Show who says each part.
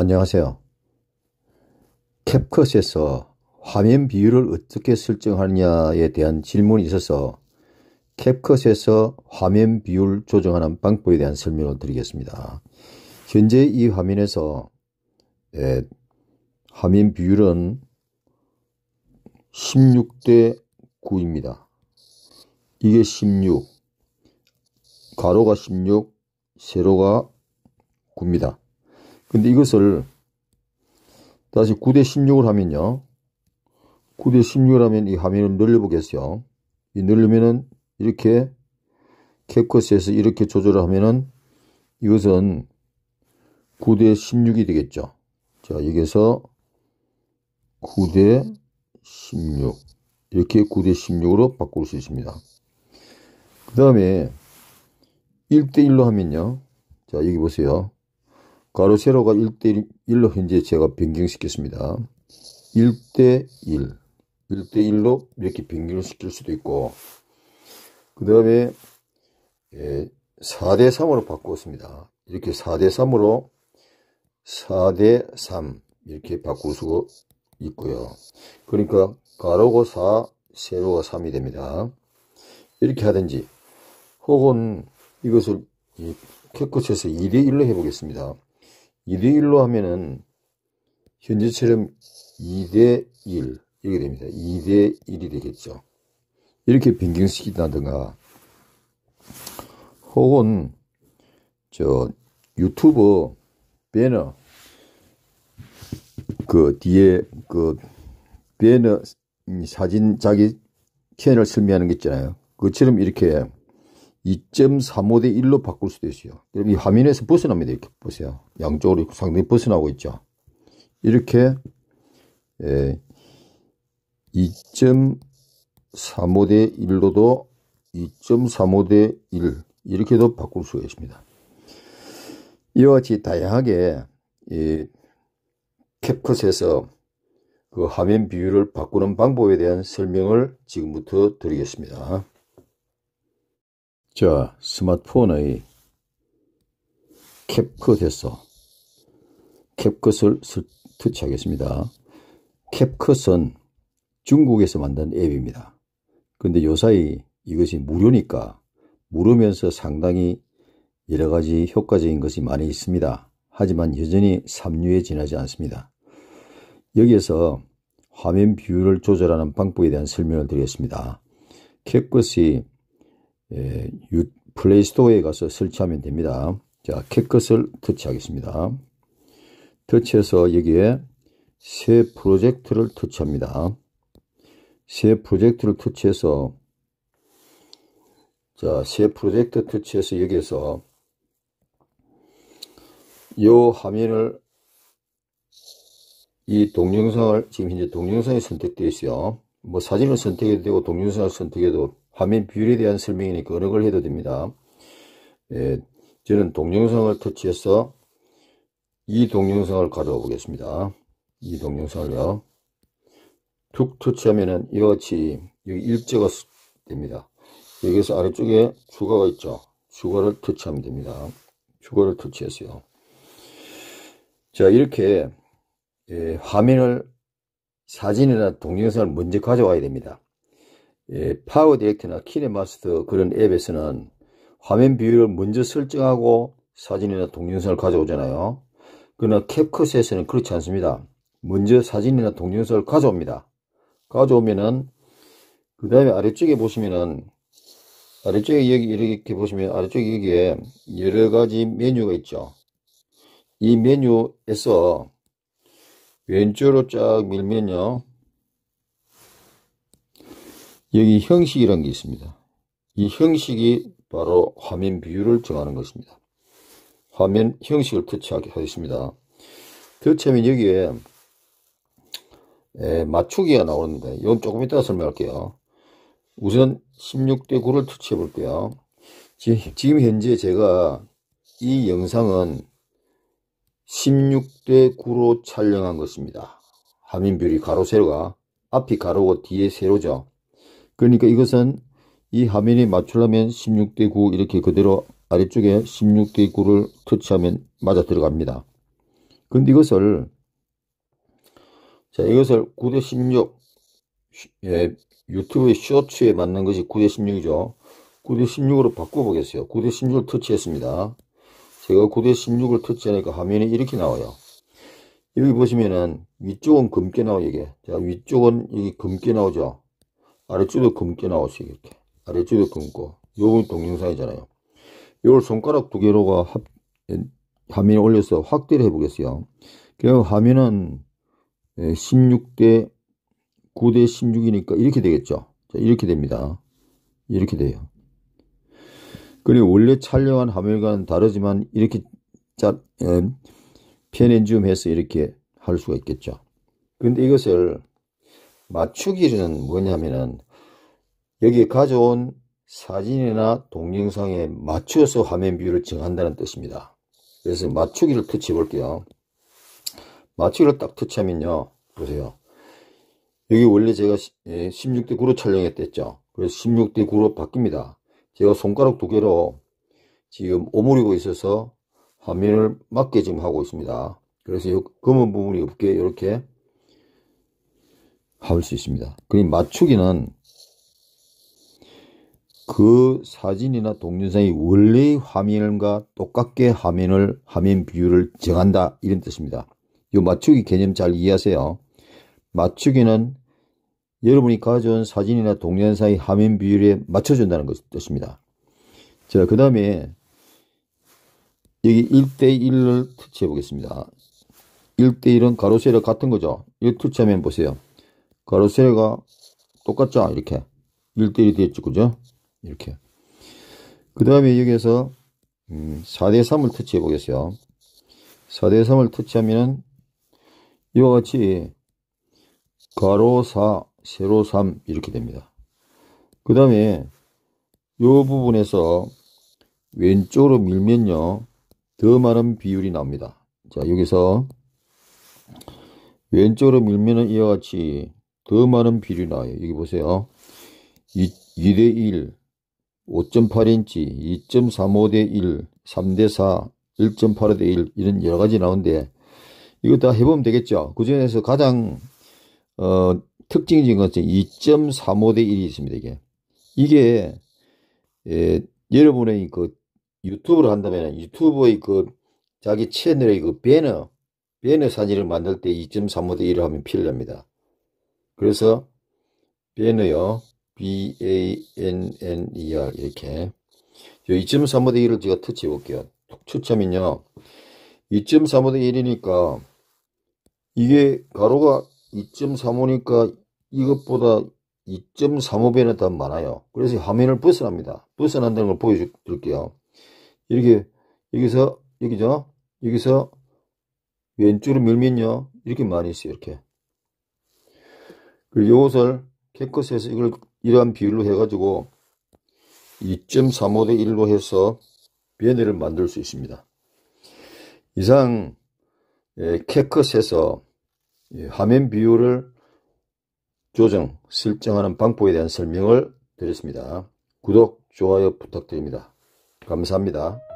Speaker 1: 안녕하세요. 캡컷에서 화면 비율을 어떻게 설정하느냐에 대한 질문이 있어서 캡컷에서 화면 비율 조정하는 방법에 대한 설명을 드리겠습니다. 현재 이 화면에서 예, 화면 비율은 16대 9입니다. 이게 16, 가로가 16, 세로가 9입니다. 근데 이것을 다시 9대 16을 하면요. 9대 16을 하면 이 화면을 늘려보겠어요. 이 늘리면은 이렇게 캡컷에서 이렇게 조절을 하면은 이것은 9대 16이 되겠죠. 자, 여기서 9대 16. 이렇게 9대 16으로 바꿀 수 있습니다. 그 다음에 1대 1로 하면요. 자, 여기 보세요. 가로 세로가 1대1로 현재 제가 변경시켰습니다. 1대1 1대1로 이렇게 변경을 시킬 수도 있고 그 다음에 4대3으로 예, 바꾸었습니다. 이렇게 4대3으로 4대3 이렇게 바꿀 수가 있고요. 그러니까 가로고 4, 세로가 3이 됩니다. 이렇게 하든지 혹은 이것을 캡컷에서 2대1로 해보겠습니다. 2대1로 하면은 현재처럼 2대1 이게 됩니다. 2대1이 되겠죠. 이렇게 변경시킨다든가 혹은 저 유튜브 배너 그 뒤에 그 배너 사진 자기 채널 설명하는 게 있잖아요. 그처럼 이렇게 2.35대 1로 바꿀 수도 있어요. 그럼 이 화면에서 벗어납니다. 이렇게 보세요. 양쪽으로 상당히 벗어나고 있죠. 이렇게 2.35대 1로도 2.35대 1 이렇게도 바꿀 수가 있습니다. 이와 같이 다양하게 캡컷에서 그 화면 비율을 바꾸는 방법에 대한 설명을 지금부터 드리겠습니다. 자, 스마트폰의 캡컷에서 캡컷을 터치하겠습니다. 캡컷은 중국에서 만든 앱입니다. 근데 요사이 이것이 무료니까 무료면서 상당히 여러 가지 효과적인 것이 많이 있습니다. 하지만 여전히 3류에 지나지 않습니다. 여기에서 화면 비율을 조절하는 방법에 대한 설명을 드리겠습니다. 캡컷이 예, 플레이스토어에 가서 설치하면 됩니다. 자, 캣컷을 터치하겠습니다. 터치해서 여기에 새 프로젝트를 터치합니다. 새 프로젝트를 터치해서 자, 새 프로젝트 터치해서 여기에서 이 화면을 이 동영상을 지금 현재 동영상이 선택되어 있어요. 뭐 사진을 선택해도 되고 동영상을 선택해도 화면 비율에 대한 설명이니까 그 어느 걸 해도 됩니다. 예, 저는 동영상을 터치해서 이 동영상을 가져와 보겠습니다. 이 동영상을요. 툭 터치하면은 이와 같이 여기 일자가 됩니다. 여기서 아래쪽에 추가가 있죠. 추가를 터치하면 됩니다. 추가를 터치했어요. 자 이렇게 예, 화면을 사진이나 동영상을 먼저 가져와야 됩니다. 예, 파워 디렉트나 키네마스터 그런 앱에서는 화면 비율을 먼저 설정하고 사진이나 동영상을 가져오잖아요. 그러나 캡컷에서는 그렇지 않습니다. 먼저 사진이나 동영상을 가져옵니다. 가져오면은 그 다음에 아래쪽에 보시면은 아래쪽에 여기 이렇게 보시면 아래쪽에 여기에 여러가지 메뉴가 있죠. 이 메뉴에서 왼쪽으로 쫙 밀면요. 여기 형식이란게 있습니다. 이 형식이 바로 화면 비율을 정하는 것입니다. 화면 형식을 터치하겠습니다. 게하 그 터치하면 여기에 에, 맞추기가 나오는데 이건 조금 이따 가 설명할게요. 우선 16대 9를 터치해 볼게요. 지금 현재 제가 이 영상은 16대 9로 촬영한 것입니다. 화면 비율이 가로 세로가 앞이 가로고 뒤에 세로죠. 그러니까 이것은 이 화면에 맞추려면 16대 9 이렇게 그대로 아래쪽에 16대 9를 터치하면 맞아 들어갑니다. 근데 이것을 자 이것을 9대 16 예, 유튜브의 쇼츠에 맞는 것이 9대 16이죠. 9대 16으로 바꿔보겠어요. 9대 16을 터치했습니다. 제가 9대 16을 터치하니까 화면이 이렇게 나와요. 여기 보시면은 위쪽은 검게 나오죠 이게. 자, 위쪽은 여기 검게 나오죠. 아래쪽도 검게 나오시 이렇게 아래쪽도 검고 요건 동영상이잖아요 요걸 손가락 두 개로가 합, 예, 화면에 올려서 확대를 해보겠어요 그럼 화면은 16대 예, 9대 16이니까 이렇게 되겠죠 이렇게 됩니다 이렇게 돼요 그리고 원래 촬영한 화면과는 다르지만 이렇게 자, 예, 펜앤줌 해서 이렇게 할 수가 있겠죠 근데 이것을 맞추기는 뭐냐면은 여기 가져온 사진이나 동영상에 맞춰서 화면 비율을 정한다는 뜻입니다. 그래서 맞추기를 터치해 볼게요. 맞추기를 딱 터치하면요. 보세요. 여기 원래 제가 16대 예, 9로 촬영했댔죠. 그래서 16대 9로 바뀝니다. 제가 손가락 두 개로 지금 오므리고 있어서 화면을 맞게 지금 하고 있습니다. 그래서 이 검은 부분이 없게 이렇게 잡을 수 있습니다. 그리고 맞추기는 그 사진이나 동영상의 원래의 화면과 똑같게 화면을 화면 비율을 정한다 이런 뜻입니다. 이 맞추기 개념 잘 이해하세요. 맞추기는 여러분이 가져온 사진이나 동영상의 화면 비율에 맞춰준다는 것 뜻입니다. 자, 그 다음에 여기 1대1를 터치해 보겠습니다. 1대1은 가로세로 같은 거죠. 1투치하면 보세요. 가로세가 그러니까 똑같죠? 이렇게. 1대1이 됐죠. 그죠? 이렇게. 그 다음에 여기에서 4대3을 음, 터치해 보겠어요. 4대3을 터치하면은 이와 같이 가로 4, 세로 3 이렇게 됩니다. 그 다음에 이 부분에서 왼쪽으로 밀면요. 더 많은 비율이 나옵니다. 자, 여기서 왼쪽으로 밀면은 이와 같이 더 많은 비료나 여기 보세요. 2, 2대 1, 5.8인치, 2.35대 1, 3대 4, 1.8대 1 이런 여러 가지 나오는데 이거 다 해보면 되겠죠. 그 중에서 가장 어, 특징적인 것은 2.35대 1이 있습니다. 이게 이게 예, 여러분의 그 유튜브를 한다면 유튜브의 그 자기 채널의 그 배너 배너 사진을 만들 때 2.35대 1을 하면 필요합니다. 그래서 banner요. B-A-N-N-E-R 이렇게 2.35대 1을 제가 터치해 볼게요초점은요 2.35대 1이니까 이게 가로가 2.35니까 이것보다 2.35배는 더 많아요. 그래서 화면을 벗어납니다. 벗어난다는 걸보여줄게요 이렇게 여기서 여기죠. 여기서 왼쪽으로 밀면요. 이렇게 많이 있어요. 이렇게 그 이것을 깨끗이 해서 이걸 이러한 비율로 해가지고 2.35대 1로 해서 비엔를 만들 수 있습니다. 이상 캐컷에서 예, 화면 비율을 조정, 설정하는 방법에 대한 설명을 드렸습니다. 구독, 좋아요 부탁드립니다. 감사합니다.